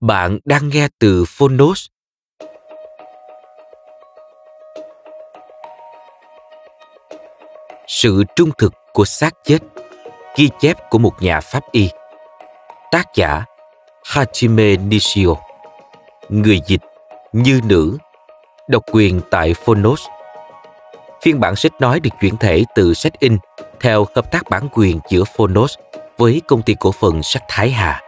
Bạn đang nghe từ Phonos. Sự trung thực của xác chết Ghi chép của một nhà pháp y Tác giả Hajime Nishio Người dịch Như nữ Độc quyền tại Phonos Phiên bản sách nói được chuyển thể từ sách in theo hợp tác bản quyền giữa Phonos với công ty cổ phần sách Thái Hà.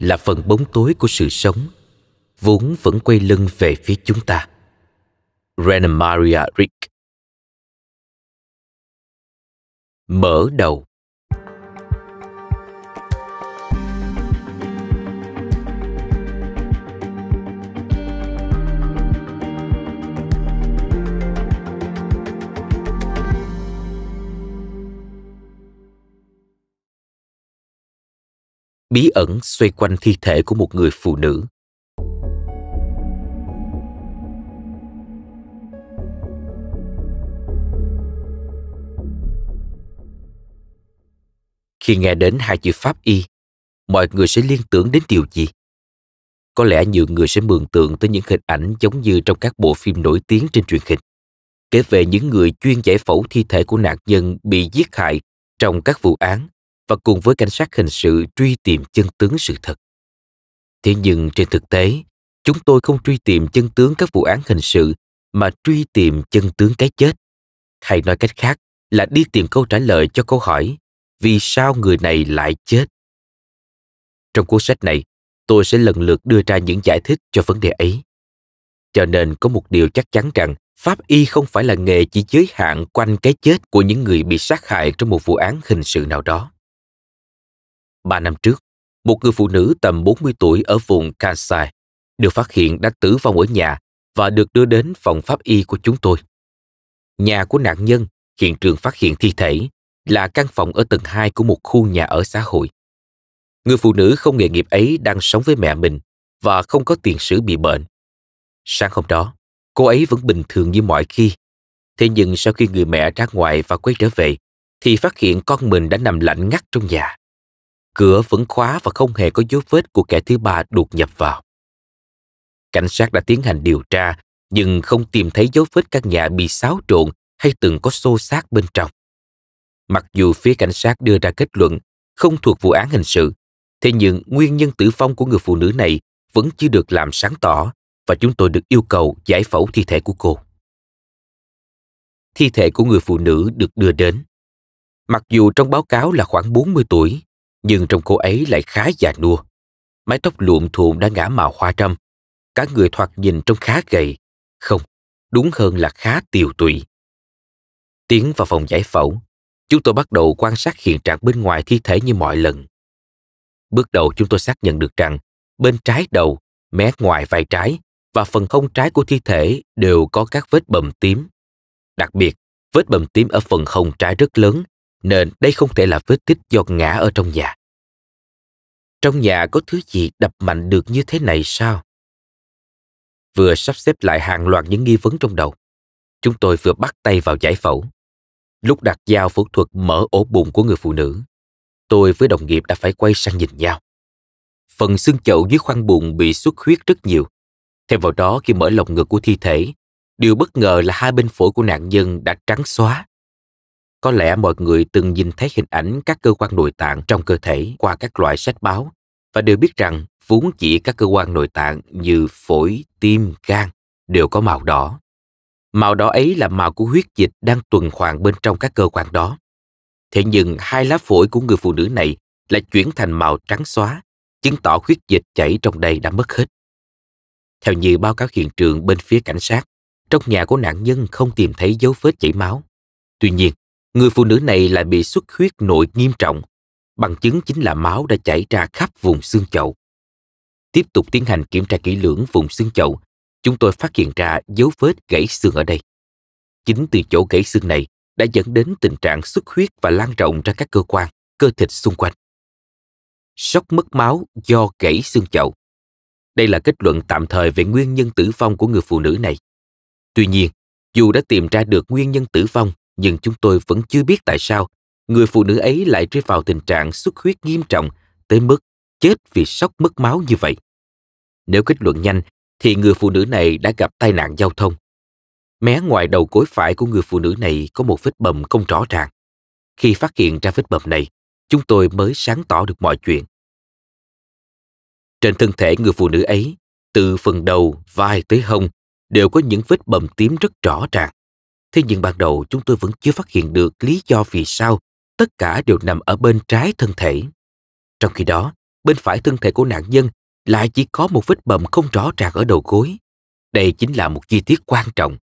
là phần bóng tối của sự sống vốn vẫn quay lưng về phía chúng ta. Renamaria Rick Mở đầu bí ẩn xoay quanh thi thể của một người phụ nữ. Khi nghe đến hai chữ pháp y, mọi người sẽ liên tưởng đến điều gì? Có lẽ nhiều người sẽ mường tượng tới những hình ảnh giống như trong các bộ phim nổi tiếng trên truyền hình. Kể về những người chuyên giải phẫu thi thể của nạn nhân bị giết hại trong các vụ án và cùng với cảnh sát hình sự truy tìm chân tướng sự thật. Thế nhưng trên thực tế, chúng tôi không truy tìm chân tướng các vụ án hình sự mà truy tìm chân tướng cái chết. Hay nói cách khác là đi tìm câu trả lời cho câu hỏi vì sao người này lại chết. Trong cuốn sách này, tôi sẽ lần lượt đưa ra những giải thích cho vấn đề ấy. Cho nên có một điều chắc chắn rằng pháp y không phải là nghề chỉ giới hạn quanh cái chết của những người bị sát hại trong một vụ án hình sự nào đó ba năm trước, một người phụ nữ tầm 40 tuổi ở vùng Kansai được phát hiện đã tử vong ở nhà và được đưa đến phòng pháp y của chúng tôi. Nhà của nạn nhân hiện trường phát hiện thi thể là căn phòng ở tầng 2 của một khu nhà ở xã hội. Người phụ nữ không nghề nghiệp ấy đang sống với mẹ mình và không có tiền sử bị bệnh. Sáng hôm đó, cô ấy vẫn bình thường như mọi khi. Thế nhưng sau khi người mẹ ra ngoài và quay trở về, thì phát hiện con mình đã nằm lạnh ngắt trong nhà. Cửa vẫn khóa và không hề có dấu vết của kẻ thứ ba đột nhập vào. Cảnh sát đã tiến hành điều tra, nhưng không tìm thấy dấu vết căn nhà bị xáo trộn hay từng có xô xát bên trong. Mặc dù phía cảnh sát đưa ra kết luận không thuộc vụ án hình sự, thế nhưng nguyên nhân tử vong của người phụ nữ này vẫn chưa được làm sáng tỏ và chúng tôi được yêu cầu giải phẫu thi thể của cô. Thi thể của người phụ nữ được đưa đến. Mặc dù trong báo cáo là khoảng 40 tuổi, nhưng trong cô ấy lại khá già nua. Mái tóc luộm thuộm đã ngã màu hoa râm, cả người thoạt nhìn trông khá gầy, không, đúng hơn là khá tiều tụy. Tiến vào phòng giải phẫu, chúng tôi bắt đầu quan sát hiện trạng bên ngoài thi thể như mọi lần. Bước đầu chúng tôi xác nhận được rằng bên trái đầu, mé ngoài vai trái và phần hông trái của thi thể đều có các vết bầm tím. Đặc biệt, vết bầm tím ở phần hông trái rất lớn nên đây không thể là vết tích do ngã ở trong nhà. Trong nhà có thứ gì đập mạnh được như thế này sao? Vừa sắp xếp lại hàng loạt những nghi vấn trong đầu, chúng tôi vừa bắt tay vào giải phẫu. Lúc đặt dao phẫu thuật mở ổ bụng của người phụ nữ, tôi với đồng nghiệp đã phải quay sang nhìn nhau. Phần xương chậu dưới khoang bụng bị xuất huyết rất nhiều. thêm vào đó khi mở lồng ngực của thi thể, điều bất ngờ là hai bên phổi của nạn nhân đã trắng xóa có lẽ mọi người từng nhìn thấy hình ảnh các cơ quan nội tạng trong cơ thể qua các loại sách báo và đều biết rằng vốn chỉ các cơ quan nội tạng như phổi, tim, gan đều có màu đỏ. Màu đỏ ấy là màu của huyết dịch đang tuần hoàn bên trong các cơ quan đó. Thế nhưng hai lá phổi của người phụ nữ này lại chuyển thành màu trắng xóa, chứng tỏ huyết dịch chảy trong đây đã mất hết. Theo như báo cáo hiện trường bên phía cảnh sát, trong nhà của nạn nhân không tìm thấy dấu vết chảy máu. Tuy nhiên, Người phụ nữ này lại bị xuất huyết nội nghiêm trọng. Bằng chứng chính là máu đã chảy ra khắp vùng xương chậu. Tiếp tục tiến hành kiểm tra kỹ lưỡng vùng xương chậu, chúng tôi phát hiện ra dấu vết gãy xương ở đây. Chính từ chỗ gãy xương này đã dẫn đến tình trạng xuất huyết và lan rộng ra các cơ quan, cơ thịt xung quanh. Sốc mất máu do gãy xương chậu. Đây là kết luận tạm thời về nguyên nhân tử vong của người phụ nữ này. Tuy nhiên, dù đã tìm ra được nguyên nhân tử vong, nhưng chúng tôi vẫn chưa biết tại sao người phụ nữ ấy lại rơi vào tình trạng xuất huyết nghiêm trọng tới mức chết vì sốc mất máu như vậy. Nếu kết luận nhanh thì người phụ nữ này đã gặp tai nạn giao thông. Mé ngoài đầu gối phải của người phụ nữ này có một vết bầm không rõ ràng. Khi phát hiện ra vết bầm này, chúng tôi mới sáng tỏ được mọi chuyện. Trên thân thể người phụ nữ ấy, từ phần đầu, vai tới hông, đều có những vết bầm tím rất rõ ràng thế nhưng ban đầu chúng tôi vẫn chưa phát hiện được lý do vì sao tất cả đều nằm ở bên trái thân thể. Trong khi đó, bên phải thân thể của nạn nhân lại chỉ có một vết bầm không rõ ràng ở đầu gối. Đây chính là một chi tiết quan trọng.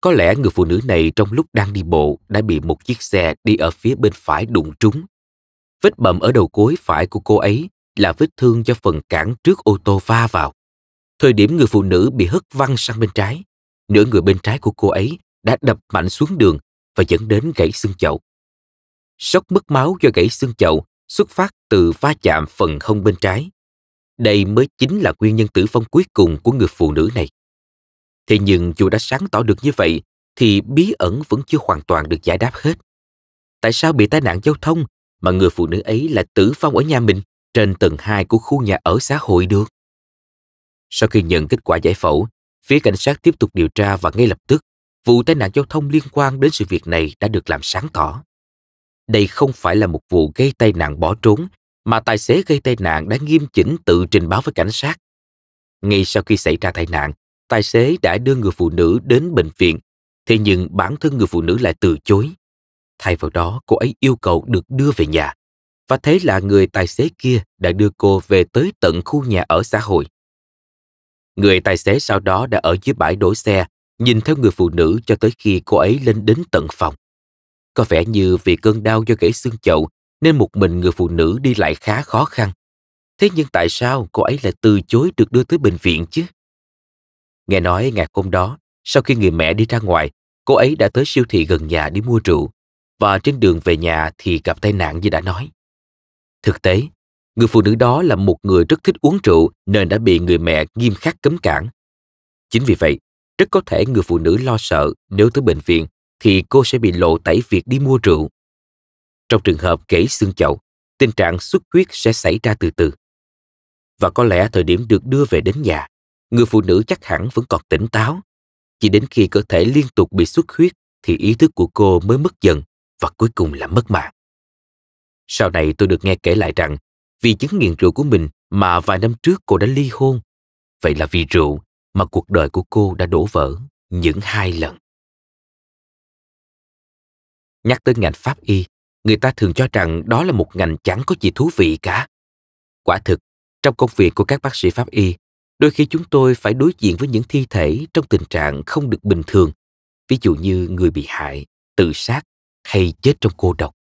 Có lẽ người phụ nữ này trong lúc đang đi bộ đã bị một chiếc xe đi ở phía bên phải đụng trúng. Vết bầm ở đầu gối phải của cô ấy là vết thương do phần cản trước ô tô va vào. Thời điểm người phụ nữ bị hất văng sang bên trái, nửa người bên trái của cô ấy đã đập mạnh xuống đường và dẫn đến gãy xương chậu. Sốc mất máu do gãy xương chậu xuất phát từ va chạm phần hông bên trái. Đây mới chính là nguyên nhân tử vong cuối cùng của người phụ nữ này. Thế nhưng dù đã sáng tỏ được như vậy, thì bí ẩn vẫn chưa hoàn toàn được giải đáp hết. Tại sao bị tai nạn giao thông mà người phụ nữ ấy lại tử vong ở nhà mình trên tầng 2 của khu nhà ở xã hội được? Sau khi nhận kết quả giải phẫu, phía cảnh sát tiếp tục điều tra và ngay lập tức Vụ tai nạn giao thông liên quan đến sự việc này đã được làm sáng tỏ. Đây không phải là một vụ gây tai nạn bỏ trốn, mà tài xế gây tai nạn đã nghiêm chỉnh tự trình báo với cảnh sát. Ngay sau khi xảy ra tai nạn, tài xế đã đưa người phụ nữ đến bệnh viện, thế nhưng bản thân người phụ nữ lại từ chối. Thay vào đó, cô ấy yêu cầu được đưa về nhà. Và thế là người tài xế kia đã đưa cô về tới tận khu nhà ở xã hội. Người tài xế sau đó đã ở dưới bãi đổ xe nhìn theo người phụ nữ cho tới khi cô ấy lên đến tận phòng. Có vẻ như vì cơn đau do gãy xương chậu nên một mình người phụ nữ đi lại khá khó khăn. Thế nhưng tại sao cô ấy lại từ chối được đưa tới bệnh viện chứ? Nghe nói ngày hôm đó, sau khi người mẹ đi ra ngoài, cô ấy đã tới siêu thị gần nhà để mua rượu và trên đường về nhà thì gặp tai nạn như đã nói. Thực tế, người phụ nữ đó là một người rất thích uống rượu nên đã bị người mẹ nghiêm khắc cấm cản. Chính vì vậy, rất có thể người phụ nữ lo sợ nếu tới bệnh viện thì cô sẽ bị lộ tẩy việc đi mua rượu. Trong trường hợp gãy xương chậu, tình trạng xuất huyết sẽ xảy ra từ từ. Và có lẽ thời điểm được đưa về đến nhà, người phụ nữ chắc hẳn vẫn còn tỉnh táo. Chỉ đến khi cơ thể liên tục bị xuất huyết thì ý thức của cô mới mất dần và cuối cùng là mất mạng. Sau này tôi được nghe kể lại rằng vì chứng nghiện rượu của mình mà vài năm trước cô đã ly hôn. Vậy là vì rượu mà cuộc đời của cô đã đổ vỡ những hai lần. Nhắc tới ngành pháp y, người ta thường cho rằng đó là một ngành chẳng có gì thú vị cả. Quả thực, trong công việc của các bác sĩ pháp y, đôi khi chúng tôi phải đối diện với những thi thể trong tình trạng không được bình thường, ví dụ như người bị hại, tự sát hay chết trong cô độc.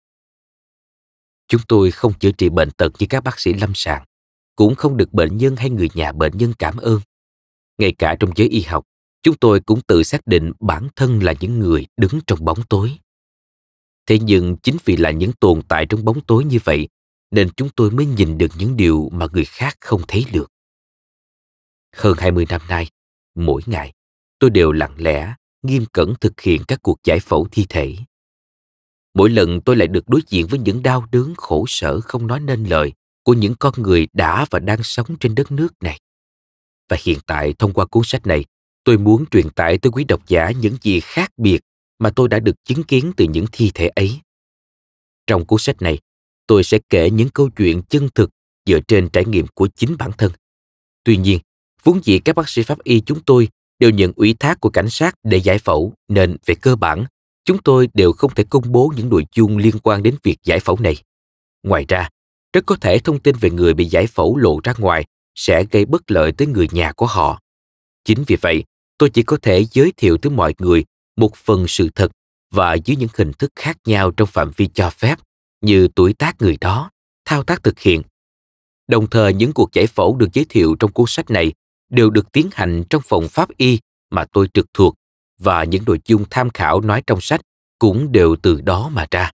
Chúng tôi không chữa trị bệnh tật như các bác sĩ lâm sàng, cũng không được bệnh nhân hay người nhà bệnh nhân cảm ơn ngay cả trong giới y học, chúng tôi cũng tự xác định bản thân là những người đứng trong bóng tối. Thế nhưng chính vì là những tồn tại trong bóng tối như vậy, nên chúng tôi mới nhìn được những điều mà người khác không thấy được. Hơn 20 năm nay, mỗi ngày, tôi đều lặng lẽ, nghiêm cẩn thực hiện các cuộc giải phẫu thi thể. Mỗi lần tôi lại được đối diện với những đau đớn khổ sở không nói nên lời của những con người đã và đang sống trên đất nước này và hiện tại thông qua cuốn sách này, tôi muốn truyền tải tới quý độc giả những gì khác biệt mà tôi đã được chứng kiến từ những thi thể ấy. Trong cuốn sách này, tôi sẽ kể những câu chuyện chân thực dựa trên trải nghiệm của chính bản thân. Tuy nhiên, vốn dĩ các bác sĩ pháp y chúng tôi đều nhận ủy thác của cảnh sát để giải phẫu nên về cơ bản chúng tôi đều không thể công bố những nội dung liên quan đến việc giải phẫu này ngoài ra rất có thể thông tin về người bị giải phẫu lộ ra ngoài sẽ gây bất lợi tới người nhà của họ. Chính vì vậy, tôi chỉ có thể giới thiệu tới mọi người một phần sự thật và dưới những hình thức khác nhau trong phạm vi cho phép như tuổi tác người đó, thao tác thực hiện. Đồng thời những cuộc giải phẫu được giới thiệu trong cuốn sách này đều được tiến hành trong phòng pháp y mà tôi trực thuộc và những nội dung tham khảo nói trong sách cũng đều từ đó mà ra.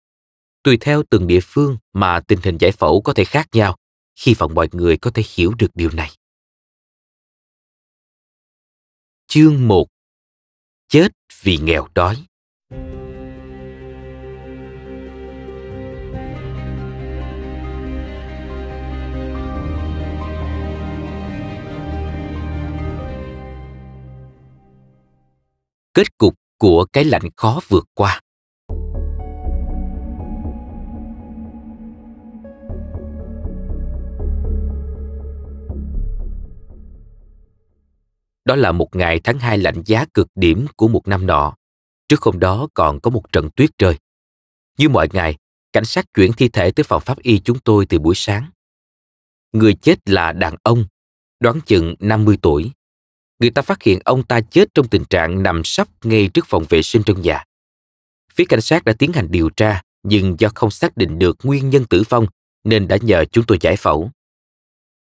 Tùy theo từng địa phương mà tình hình giải phẫu có thể khác nhau, hy vọng mọi người có thể hiểu được điều này chương 1 chết vì nghèo đói kết cục của cái lạnh khó vượt qua Đó là một ngày tháng hai lạnh giá cực điểm của một năm nọ. Trước hôm đó còn có một trận tuyết rơi. Như mọi ngày, cảnh sát chuyển thi thể tới phòng pháp y chúng tôi từ buổi sáng. Người chết là đàn ông, đoán chừng 50 tuổi. Người ta phát hiện ông ta chết trong tình trạng nằm sấp ngay trước phòng vệ sinh trong nhà. Phía cảnh sát đã tiến hành điều tra, nhưng do không xác định được nguyên nhân tử vong nên đã nhờ chúng tôi giải phẫu.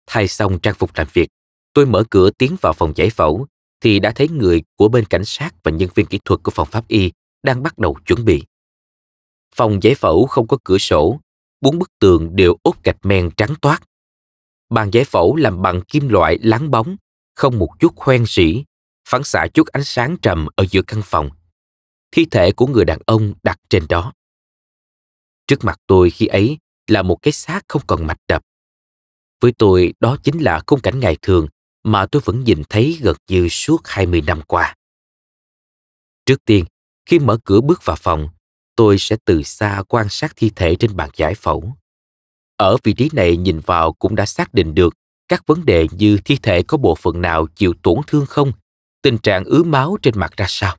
Thay xong trang phục làm việc, Tôi mở cửa tiến vào phòng giải phẫu thì đã thấy người của bên cảnh sát và nhân viên kỹ thuật của phòng pháp y đang bắt đầu chuẩn bị. Phòng giải phẫu không có cửa sổ, bốn bức tường đều ốp gạch men trắng toát. Bàn giải phẫu làm bằng kim loại láng bóng, không một chút khoen sỉ, phản xạ chút ánh sáng trầm ở giữa căn phòng. Thi thể của người đàn ông đặt trên đó. Trước mặt tôi khi ấy là một cái xác không còn mạch đập. Với tôi đó chính là khung cảnh ngày thường mà tôi vẫn nhìn thấy gần như suốt 20 năm qua. Trước tiên, khi mở cửa bước vào phòng, tôi sẽ từ xa quan sát thi thể trên bàn giải phẫu. Ở vị trí này nhìn vào cũng đã xác định được các vấn đề như thi thể có bộ phận nào chịu tổn thương không, tình trạng ứ máu trên mặt ra sao.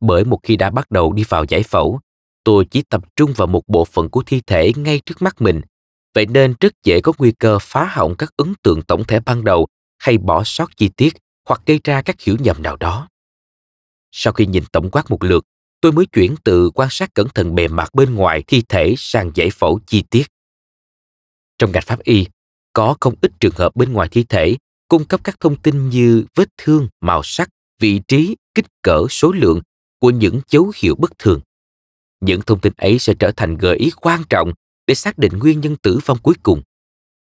Bởi một khi đã bắt đầu đi vào giải phẫu, tôi chỉ tập trung vào một bộ phận của thi thể ngay trước mắt mình, vậy nên rất dễ có nguy cơ phá hỏng các ấn tượng tổng thể ban đầu hay bỏ sót chi tiết hoặc gây ra các hiểu nhầm nào đó. Sau khi nhìn tổng quát một lượt, tôi mới chuyển từ quan sát cẩn thận bề mặt bên ngoài thi thể sang giải phẫu chi tiết. Trong ngành pháp y, có không ít trường hợp bên ngoài thi thể cung cấp các thông tin như vết thương, màu sắc, vị trí, kích cỡ, số lượng của những dấu hiệu bất thường. Những thông tin ấy sẽ trở thành gợi ý quan trọng để xác định nguyên nhân tử vong cuối cùng.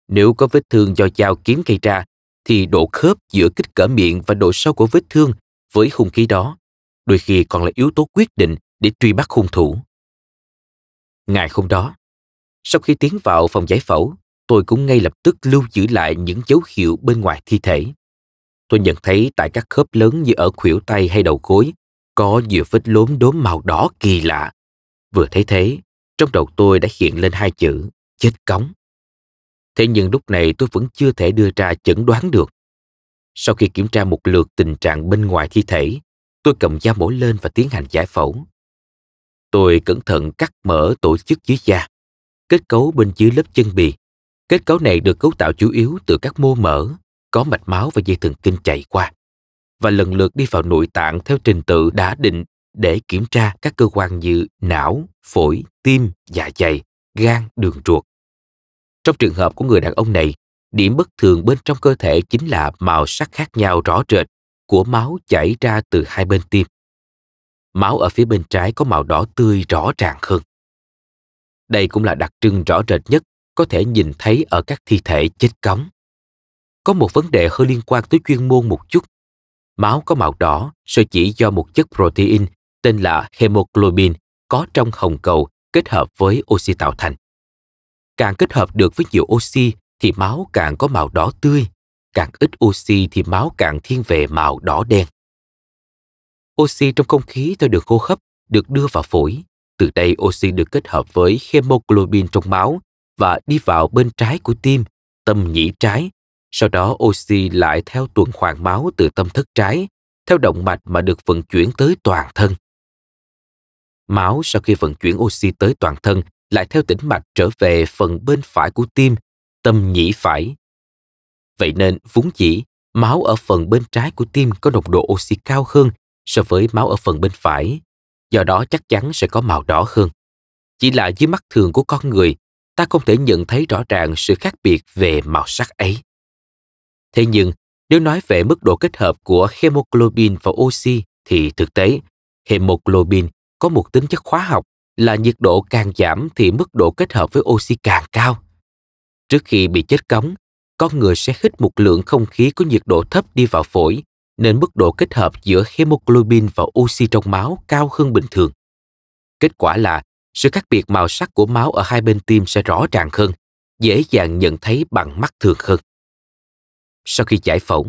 Nếu có vết thương do dao kiếm gây ra thì độ khớp giữa kích cỡ miệng và độ sâu của vết thương với hung khí đó đôi khi còn là yếu tố quyết định để truy bắt hung thủ. Ngày hôm đó, sau khi tiến vào phòng giải phẫu, tôi cũng ngay lập tức lưu giữ lại những dấu hiệu bên ngoài thi thể. Tôi nhận thấy tại các khớp lớn như ở khuỷu tay hay đầu gối có nhiều vết lốm đốm màu đỏ kỳ lạ. Vừa thấy thế, trong đầu tôi đã hiện lên hai chữ chết cống. Thế nhưng lúc này tôi vẫn chưa thể đưa ra chẩn đoán được. Sau khi kiểm tra một lượt tình trạng bên ngoài thi thể, tôi cầm da mổ lên và tiến hành giải phẫu. Tôi cẩn thận cắt mở tổ chức dưới da, kết cấu bên dưới lớp chân bì. Kết cấu này được cấu tạo chủ yếu từ các mô mỡ, có mạch máu và dây thần kinh chạy qua, và lần lượt đi vào nội tạng theo trình tự đã định để kiểm tra các cơ quan như não, phổi, tim, dạ dày, gan, đường ruột. Trong trường hợp của người đàn ông này, điểm bất thường bên trong cơ thể chính là màu sắc khác nhau rõ rệt của máu chảy ra từ hai bên tim. Máu ở phía bên trái có màu đỏ tươi rõ ràng hơn. Đây cũng là đặc trưng rõ rệt nhất có thể nhìn thấy ở các thi thể chết cống. Có một vấn đề hơi liên quan tới chuyên môn một chút. Máu có màu đỏ sơ chỉ do một chất protein tên là hemoglobin có trong hồng cầu kết hợp với oxy tạo thành. Càng kết hợp được với nhiều oxy thì máu càng có màu đỏ tươi, càng ít oxy thì máu càng thiên về màu đỏ đen. Oxy trong không khí theo đường hô hấp được đưa vào phổi. Từ đây oxy được kết hợp với hemoglobin trong máu và đi vào bên trái của tim, tâm nhĩ trái. Sau đó oxy lại theo tuần hoàn máu từ tâm thất trái, theo động mạch mà được vận chuyển tới toàn thân. Máu sau khi vận chuyển oxy tới toàn thân lại theo tĩnh mạch trở về phần bên phải của tim, tâm nhĩ phải. Vậy nên vốn chỉ máu ở phần bên trái của tim có nồng độ oxy cao hơn so với máu ở phần bên phải, do đó chắc chắn sẽ có màu đỏ hơn. Chỉ là dưới mắt thường của con người, ta không thể nhận thấy rõ ràng sự khác biệt về màu sắc ấy. Thế nhưng, nếu nói về mức độ kết hợp của hemoglobin và oxy thì thực tế, hemoglobin có một tính chất hóa học là nhiệt độ càng giảm thì mức độ kết hợp với oxy càng cao. Trước khi bị chết cống, con người sẽ hít một lượng không khí có nhiệt độ thấp đi vào phổi, nên mức độ kết hợp giữa hemoglobin và oxy trong máu cao hơn bình thường. Kết quả là sự khác biệt màu sắc của máu ở hai bên tim sẽ rõ ràng hơn, dễ dàng nhận thấy bằng mắt thường hơn. Sau khi giải phẫu,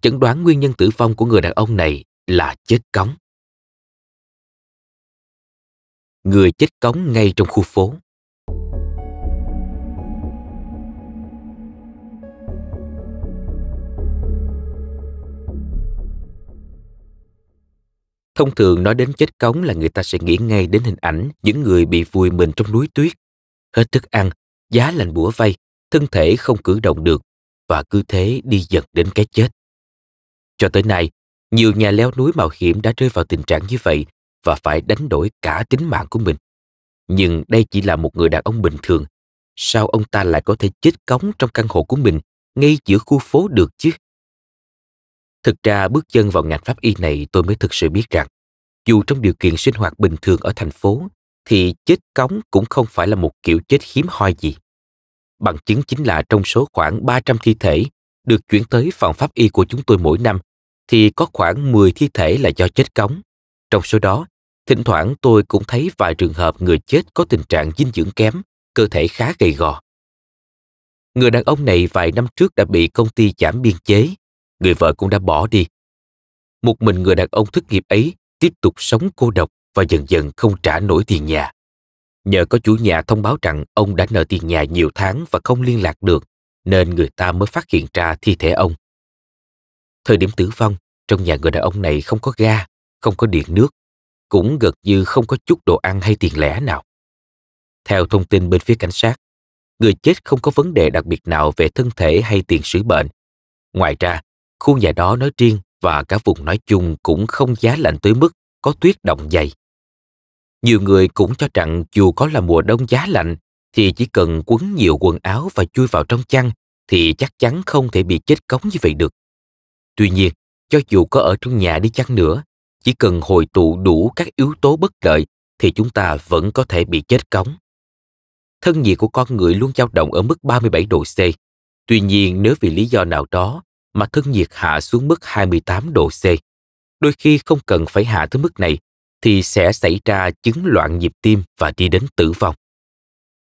chẩn đoán nguyên nhân tử vong của người đàn ông này là chết cống người chết cống ngay trong khu phố. Thông thường nói đến chết cống là người ta sẽ nghĩ ngay đến hình ảnh những người bị vùi mình trong núi tuyết, hết thức ăn, giá lành bủa vây, thân thể không cử động được và cứ thế đi dần đến cái chết. Cho tới nay, nhiều nhà leo núi mạo hiểm đã rơi vào tình trạng như vậy và phải đánh đổi cả tính mạng của mình. Nhưng đây chỉ là một người đàn ông bình thường. Sao ông ta lại có thể chết cống trong căn hộ của mình ngay giữa khu phố được chứ? Thực ra bước chân vào ngành pháp y này tôi mới thực sự biết rằng dù trong điều kiện sinh hoạt bình thường ở thành phố thì chết cống cũng không phải là một kiểu chết hiếm hoi gì. Bằng chứng chính là trong số khoảng 300 thi thể được chuyển tới phòng pháp y của chúng tôi mỗi năm thì có khoảng 10 thi thể là do chết cống. Trong số đó, Thỉnh thoảng tôi cũng thấy vài trường hợp người chết có tình trạng dinh dưỡng kém, cơ thể khá gầy gò. Người đàn ông này vài năm trước đã bị công ty giảm biên chế, người vợ cũng đã bỏ đi. Một mình người đàn ông thất nghiệp ấy tiếp tục sống cô độc và dần dần không trả nổi tiền nhà. Nhờ có chủ nhà thông báo rằng ông đã nợ tiền nhà nhiều tháng và không liên lạc được, nên người ta mới phát hiện ra thi thể ông. Thời điểm tử vong, trong nhà người đàn ông này không có ga, không có điện nước cũng gần như không có chút đồ ăn hay tiền lẻ nào. Theo thông tin bên phía cảnh sát, người chết không có vấn đề đặc biệt nào về thân thể hay tiền sử bệnh. Ngoài ra, khu nhà đó nói riêng và cả vùng nói chung cũng không giá lạnh tới mức có tuyết động dày. Nhiều người cũng cho rằng dù có là mùa đông giá lạnh thì chỉ cần quấn nhiều quần áo và chui vào trong chăn thì chắc chắn không thể bị chết cống như vậy được. Tuy nhiên, cho dù có ở trong nhà đi chăng nữa chỉ cần hồi tụ đủ các yếu tố bất lợi thì chúng ta vẫn có thể bị chết cống. Thân nhiệt của con người luôn dao động ở mức 37 độ C. Tuy nhiên, nếu vì lý do nào đó mà thân nhiệt hạ xuống mức 28 độ C, đôi khi không cần phải hạ tới mức này thì sẽ xảy ra chứng loạn nhịp tim và đi đến tử vong.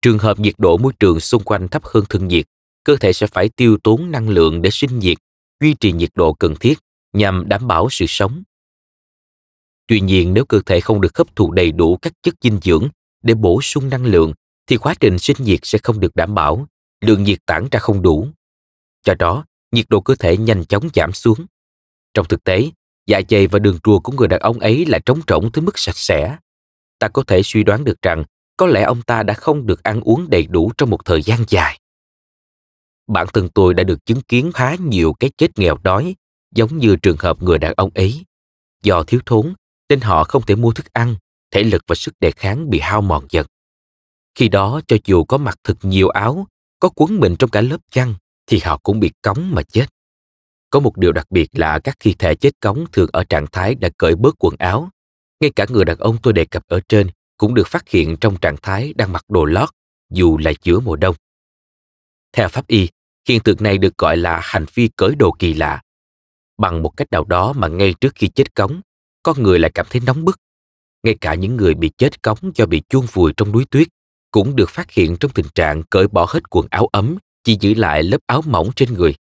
Trường hợp nhiệt độ môi trường xung quanh thấp hơn thân nhiệt, cơ thể sẽ phải tiêu tốn năng lượng để sinh nhiệt, duy trì nhiệt độ cần thiết nhằm đảm bảo sự sống Tuy nhiên nếu cơ thể không được hấp thụ đầy đủ các chất dinh dưỡng để bổ sung năng lượng thì quá trình sinh nhiệt sẽ không được đảm bảo, lượng nhiệt tản ra không đủ. Do đó, nhiệt độ cơ thể nhanh chóng giảm xuống. Trong thực tế, dạ dày và đường ruột của người đàn ông ấy là trống rỗng tới mức sạch sẽ. Ta có thể suy đoán được rằng có lẽ ông ta đã không được ăn uống đầy đủ trong một thời gian dài. Bản thân tôi đã được chứng kiến khá nhiều cái chết nghèo đói, giống như trường hợp người đàn ông ấy. Do thiếu thốn nên họ không thể mua thức ăn, thể lực và sức đề kháng bị hao mòn dần. Khi đó cho dù có mặc thật nhiều áo, có quấn mình trong cả lớp chăn, thì họ cũng bị cống mà chết. Có một điều đặc biệt là các thi thể chết cống thường ở trạng thái đã cởi bớt quần áo. Ngay cả người đàn ông tôi đề cập ở trên cũng được phát hiện trong trạng thái đang mặc đồ lót, dù là giữa mùa đông. Theo pháp y, hiện tượng này được gọi là hành vi cởi đồ kỳ lạ. Bằng một cách nào đó mà ngay trước khi chết cống, con người lại cảm thấy nóng bức. Ngay cả những người bị chết cống do bị chuông vùi trong núi tuyết cũng được phát hiện trong tình trạng cởi bỏ hết quần áo ấm, chỉ giữ lại lớp áo mỏng trên người.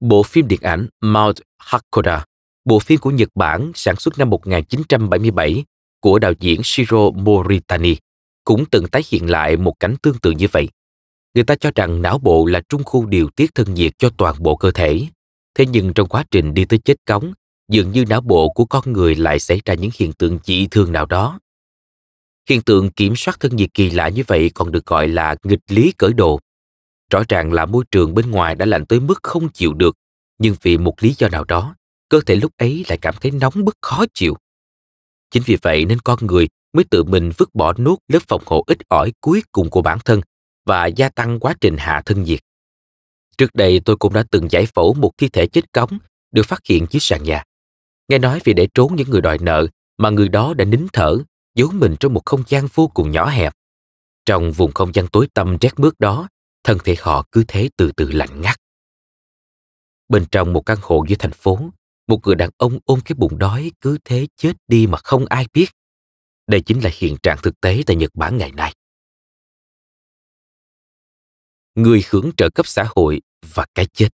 Bộ phim điện ảnh Mount Hakoda, bộ phim của Nhật Bản sản xuất năm 1977 của đạo diễn Shiro Moritani, cũng từng tái hiện lại một cảnh tương tự như vậy. Người ta cho rằng não bộ là trung khu điều tiết thân nhiệt cho toàn bộ cơ thể, thế nhưng trong quá trình đi tới chết cống dường như não bộ của con người lại xảy ra những hiện tượng dị thường nào đó. Hiện tượng kiểm soát thân nhiệt kỳ lạ như vậy còn được gọi là nghịch lý cởi đồ. Rõ ràng là môi trường bên ngoài đã lạnh tới mức không chịu được, nhưng vì một lý do nào đó, cơ thể lúc ấy lại cảm thấy nóng bức khó chịu. Chính vì vậy nên con người mới tự mình vứt bỏ nuốt lớp phòng hộ ít ỏi cuối cùng của bản thân và gia tăng quá trình hạ thân nhiệt. Trước đây tôi cũng đã từng giải phẫu một thi thể chết cống được phát hiện dưới sàn nhà. Nghe nói vì để trốn những người đòi nợ mà người đó đã nín thở, giấu mình trong một không gian vô cùng nhỏ hẹp. Trong vùng không gian tối tăm rét mướt đó, thân thể họ cứ thế từ từ lạnh ngắt. Bên trong một căn hộ dưới thành phố, một người đàn ông ôm cái bụng đói cứ thế chết đi mà không ai biết. Đây chính là hiện trạng thực tế tại Nhật Bản ngày nay. Người hưởng trợ cấp xã hội và cái chết.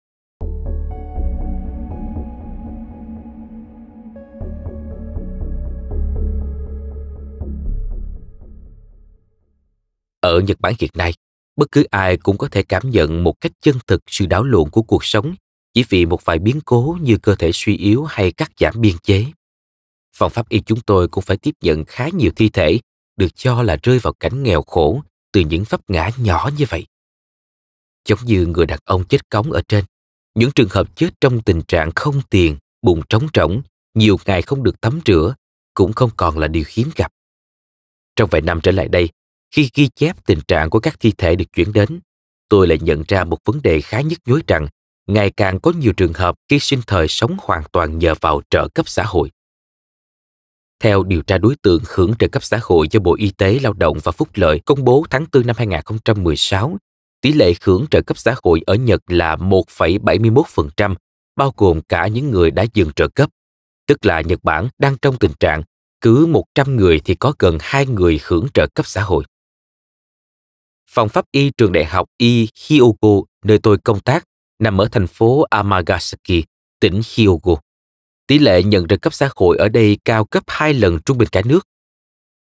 Ở Nhật Bản hiện nay, bất cứ ai cũng có thể cảm nhận một cách chân thực sự đảo lộn của cuộc sống chỉ vì một vài biến cố như cơ thể suy yếu hay cắt giảm biên chế. Phòng pháp y chúng tôi cũng phải tiếp nhận khá nhiều thi thể được cho là rơi vào cảnh nghèo khổ từ những pháp ngã nhỏ như vậy. Giống như người đàn ông chết cống ở trên, những trường hợp chết trong tình trạng không tiền, bùn trống trỗng, nhiều ngày không được tắm rửa cũng không còn là điều hiếm gặp. Trong vài năm trở lại đây, khi ghi chép tình trạng của các thi thể được chuyển đến, tôi lại nhận ra một vấn đề khá nhức nhối rằng ngày càng có nhiều trường hợp khi sinh thời sống hoàn toàn nhờ vào trợ cấp xã hội. Theo điều tra đối tượng hưởng trợ cấp xã hội do Bộ Y tế Lao động và Phúc lợi công bố tháng 4 năm 2016, tỷ lệ hưởng trợ cấp xã hội ở Nhật là 1,71%, bao gồm cả những người đã dừng trợ cấp. Tức là Nhật Bản đang trong tình trạng cứ 100 người thì có gần 2 người hưởng trợ cấp xã hội. Phòng pháp y trường đại học Y Hyogo, nơi tôi công tác, nằm ở thành phố Amagasaki, tỉnh Hyogo. Tỷ lệ nhận trợ cấp xã hội ở đây cao gấp 2 lần trung bình cả nước.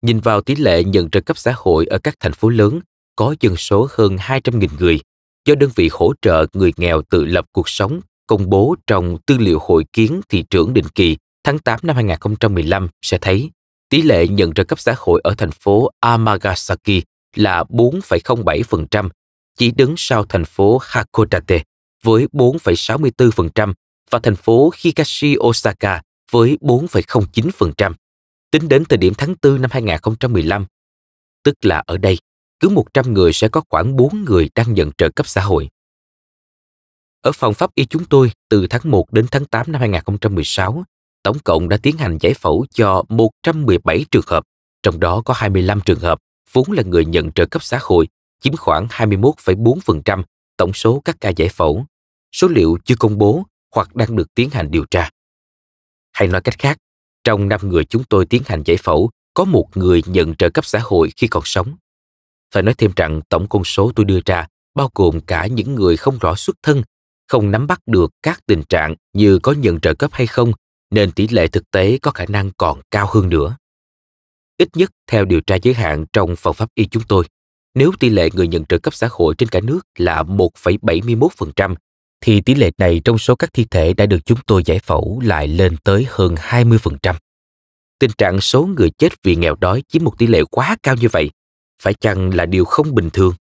Nhìn vào tỷ lệ nhận trợ cấp xã hội ở các thành phố lớn có dân số hơn 200.000 người do đơn vị hỗ trợ người nghèo tự lập cuộc sống công bố trong tư liệu hội kiến thị trưởng định kỳ tháng 8 năm 2015 sẽ thấy tỷ lệ nhận trợ cấp xã hội ở thành phố Amagasaki là 4,07%, chỉ đứng sau thành phố Hakodate với 4,64% và thành phố Higashi Osaka với 4,09%. Tính đến thời điểm tháng 4 năm 2015, tức là ở đây, cứ 100 người sẽ có khoảng 4 người đang nhận trợ cấp xã hội. Ở phòng pháp y chúng tôi, từ tháng 1 đến tháng 8 năm 2016, tổng cộng đã tiến hành giải phẫu cho 117 trường hợp, trong đó có 25 trường hợp vốn là người nhận trợ cấp xã hội, chiếm khoảng 21,4% tổng số các ca giải phẫu. Số liệu chưa công bố hoặc đang được tiến hành điều tra. Hay nói cách khác, trong năm người chúng tôi tiến hành giải phẫu, có một người nhận trợ cấp xã hội khi còn sống. Phải nói thêm rằng tổng con số tôi đưa ra bao gồm cả những người không rõ xuất thân, không nắm bắt được các tình trạng như có nhận trợ cấp hay không, nên tỷ lệ thực tế có khả năng còn cao hơn nữa ít nhất theo điều tra giới hạn trong phòng pháp y chúng tôi. Nếu tỷ lệ người nhận trợ cấp xã hội trên cả nước là 1,71%, thì tỷ lệ này trong số các thi thể đã được chúng tôi giải phẫu lại lên tới hơn 20%. Tình trạng số người chết vì nghèo đói chiếm một tỷ lệ quá cao như vậy, phải chăng là điều không bình thường?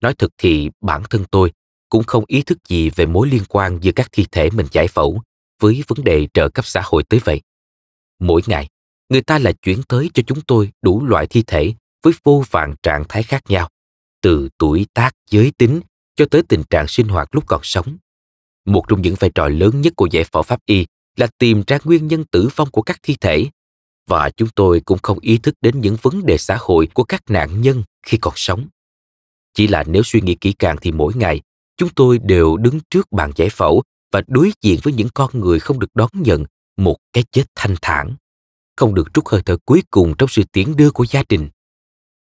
Nói thật thì bản thân tôi cũng không ý thức gì về mối liên quan giữa các thi thể mình giải phẫu với vấn đề trợ cấp xã hội tới vậy. Mỗi ngày, người ta lại chuyển tới cho chúng tôi đủ loại thi thể với vô vàn trạng thái khác nhau, từ tuổi tác, giới tính cho tới tình trạng sinh hoạt lúc còn sống. Một trong những vai trò lớn nhất của giải phẫu pháp y là tìm ra nguyên nhân tử vong của các thi thể và chúng tôi cũng không ý thức đến những vấn đề xã hội của các nạn nhân khi còn sống. Chỉ là nếu suy nghĩ kỹ càng thì mỗi ngày, chúng tôi đều đứng trước bàn giải phẫu và đối diện với những con người không được đón nhận một cái chết thanh thản không được trút hơi thở cuối cùng trong sự tiến đưa của gia đình.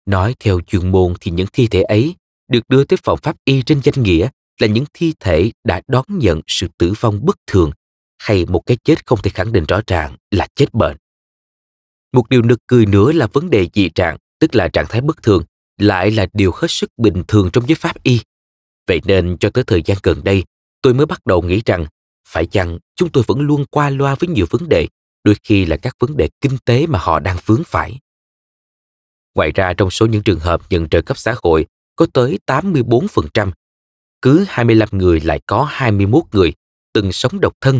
Nói theo chuyên môn thì những thi thể ấy được đưa tới phòng pháp y trên danh nghĩa là những thi thể đã đón nhận sự tử vong bất thường hay một cái chết không thể khẳng định rõ ràng là chết bệnh. Một điều nực cười nữa là vấn đề dị trạng, tức là trạng thái bất thường, lại là điều hết sức bình thường trong giới pháp y. Vậy nên cho tới thời gian gần đây, tôi mới bắt đầu nghĩ rằng phải chăng chúng tôi vẫn luôn qua loa với nhiều vấn đề đôi khi là các vấn đề kinh tế mà họ đang vướng phải. Ngoài ra trong số những trường hợp nhận trợ cấp xã hội có tới 84%, cứ 25 người lại có 21 người từng sống độc thân.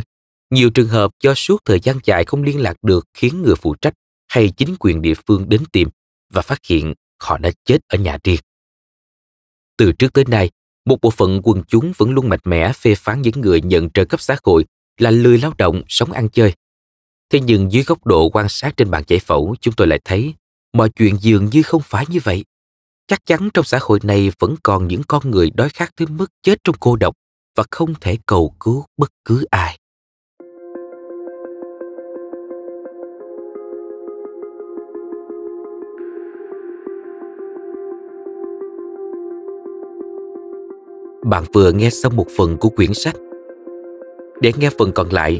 Nhiều trường hợp do suốt thời gian dài không liên lạc được khiến người phụ trách hay chính quyền địa phương đến tìm và phát hiện họ đã chết ở nhà riêng. Từ trước tới nay, một bộ phận quần chúng vẫn luôn mạnh mẽ phê phán những người nhận trợ cấp xã hội là lười lao động, sống ăn chơi Thế nhưng dưới góc độ quan sát trên bàn giải phẫu, chúng tôi lại thấy mọi chuyện dường như không phải như vậy. Chắc chắn trong xã hội này vẫn còn những con người đói khát tới mức chết trong cô độc và không thể cầu cứu bất cứ ai. Bạn vừa nghe xong một phần của quyển sách. Để nghe phần còn lại,